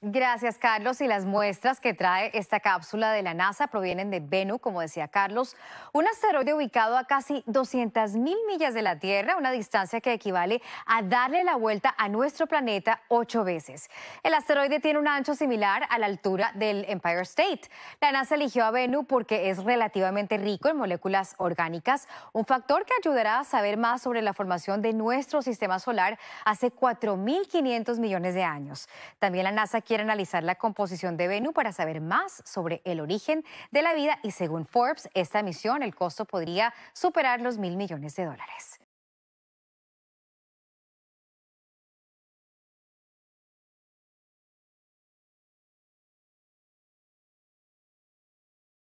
Gracias, Carlos. Y las muestras que trae esta cápsula de la NASA provienen de Bennu, como decía Carlos, un asteroide ubicado a casi 200.000 mil millas de la Tierra, una distancia que equivale a darle la vuelta a nuestro planeta ocho veces. El asteroide tiene un ancho similar a la altura del Empire State. La NASA eligió a Bennu porque es relativamente rico en moléculas orgánicas, un factor que ayudará a saber más sobre la formación de nuestro sistema solar hace 4.500 millones de años. También la NASA quiere analizar la composición de Venus para saber más sobre el origen de la vida y según Forbes, esta misión, el costo podría superar los mil millones de dólares.